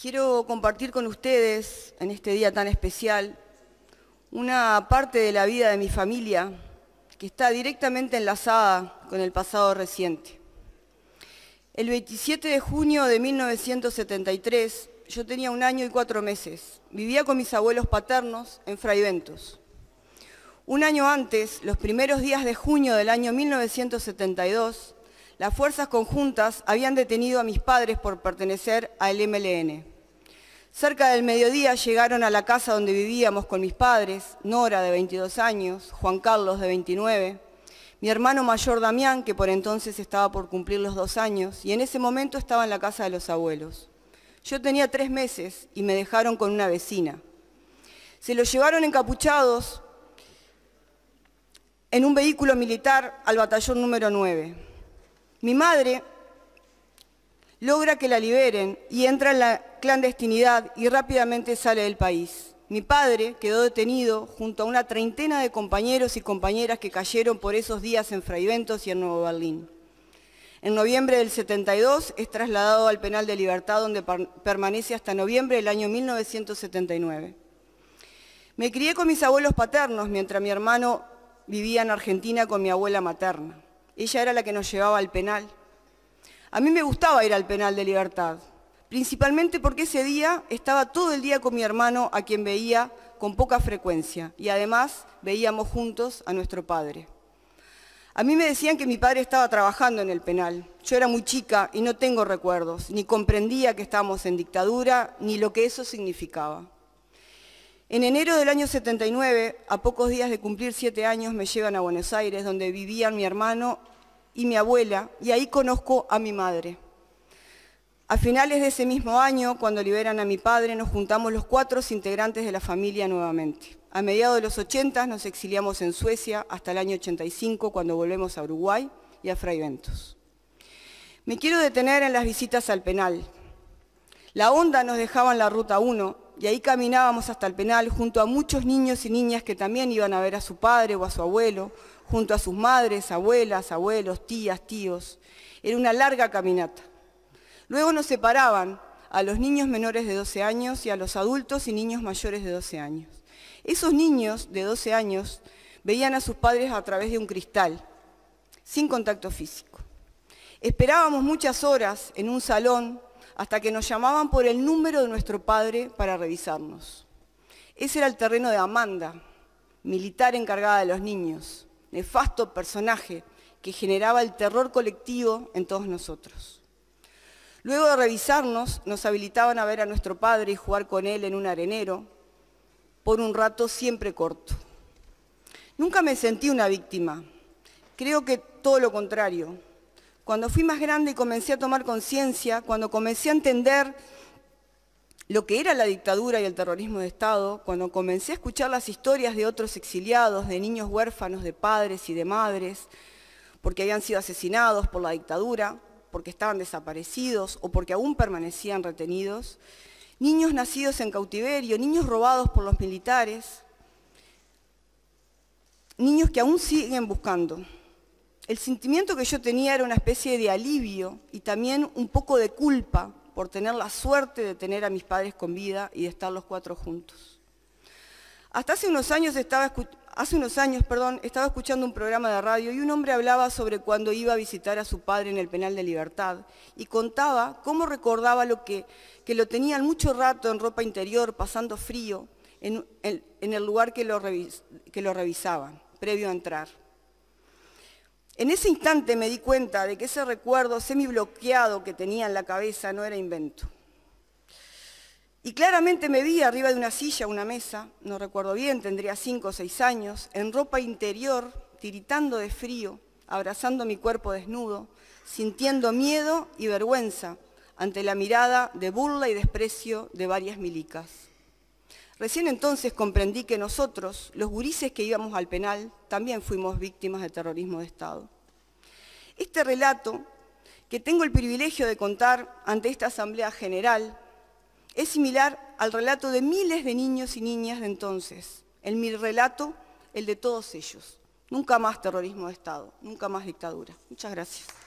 Quiero compartir con ustedes, en este día tan especial, una parte de la vida de mi familia que está directamente enlazada con el pasado reciente. El 27 de junio de 1973, yo tenía un año y cuatro meses. Vivía con mis abuelos paternos en Fraiventos. Un año antes, los primeros días de junio del año 1972, las fuerzas conjuntas habían detenido a mis padres por pertenecer al MLN. Cerca del mediodía llegaron a la casa donde vivíamos con mis padres, Nora de 22 años, Juan Carlos de 29, mi hermano mayor Damián, que por entonces estaba por cumplir los dos años, y en ese momento estaba en la casa de los abuelos. Yo tenía tres meses y me dejaron con una vecina. Se los llevaron encapuchados en un vehículo militar al batallón número 9. Mi madre logra que la liberen y entra en la clandestinidad y rápidamente sale del país. Mi padre quedó detenido junto a una treintena de compañeros y compañeras que cayeron por esos días en Fraiventos y en Nuevo Berlín. En noviembre del 72 es trasladado al penal de libertad donde permanece hasta noviembre del año 1979. Me crié con mis abuelos paternos mientras mi hermano vivía en Argentina con mi abuela materna. Ella era la que nos llevaba al penal. A mí me gustaba ir al penal de libertad, principalmente porque ese día estaba todo el día con mi hermano, a quien veía con poca frecuencia, y además veíamos juntos a nuestro padre. A mí me decían que mi padre estaba trabajando en el penal. Yo era muy chica y no tengo recuerdos, ni comprendía que estábamos en dictadura, ni lo que eso significaba. En enero del año 79, a pocos días de cumplir siete años, me llevan a Buenos Aires, donde vivían mi hermano y mi abuela, y ahí conozco a mi madre. A finales de ese mismo año, cuando liberan a mi padre, nos juntamos los cuatro integrantes de la familia nuevamente. A mediados de los 80 nos exiliamos en Suecia hasta el año 85, cuando volvemos a Uruguay y a Fraiventos. Me quiero detener en las visitas al penal. La onda nos dejaba en la ruta 1 y ahí caminábamos hasta el penal junto a muchos niños y niñas que también iban a ver a su padre o a su abuelo, junto a sus madres, abuelas, abuelos, tías, tíos. Era una larga caminata. Luego nos separaban a los niños menores de 12 años y a los adultos y niños mayores de 12 años. Esos niños de 12 años veían a sus padres a través de un cristal, sin contacto físico. Esperábamos muchas horas en un salón hasta que nos llamaban por el número de nuestro padre para revisarnos. Ese era el terreno de Amanda, militar encargada de los niños, nefasto personaje que generaba el terror colectivo en todos nosotros. Luego de revisarnos, nos habilitaban a ver a nuestro padre y jugar con él en un arenero, por un rato siempre corto. Nunca me sentí una víctima, creo que todo lo contrario, cuando fui más grande y comencé a tomar conciencia, cuando comencé a entender lo que era la dictadura y el terrorismo de Estado, cuando comencé a escuchar las historias de otros exiliados, de niños huérfanos, de padres y de madres, porque habían sido asesinados por la dictadura, porque estaban desaparecidos o porque aún permanecían retenidos, niños nacidos en cautiverio, niños robados por los militares, niños que aún siguen buscando el sentimiento que yo tenía era una especie de alivio y también un poco de culpa por tener la suerte de tener a mis padres con vida y de estar los cuatro juntos. Hasta hace unos años estaba, escuchando un programa de radio y un hombre hablaba sobre cuando iba a visitar a su padre en el penal de libertad y contaba cómo recordaba lo que, que lo tenían mucho rato en ropa interior, pasando frío, en, el lugar que lo, que lo revisaban, previo a entrar. En ese instante me di cuenta de que ese recuerdo semibloqueado que tenía en la cabeza no era invento. Y claramente me vi arriba de una silla, una mesa, no recuerdo bien, tendría cinco o seis años, en ropa interior, tiritando de frío, abrazando mi cuerpo desnudo, sintiendo miedo y vergüenza ante la mirada de burla y desprecio de varias milicas. Recién entonces comprendí que nosotros, los gurises que íbamos al penal, también fuimos víctimas de terrorismo de Estado. Este relato, que tengo el privilegio de contar ante esta Asamblea General, es similar al relato de miles de niños y niñas de entonces, en mi relato, el de todos ellos. Nunca más terrorismo de Estado, nunca más dictadura. Muchas gracias.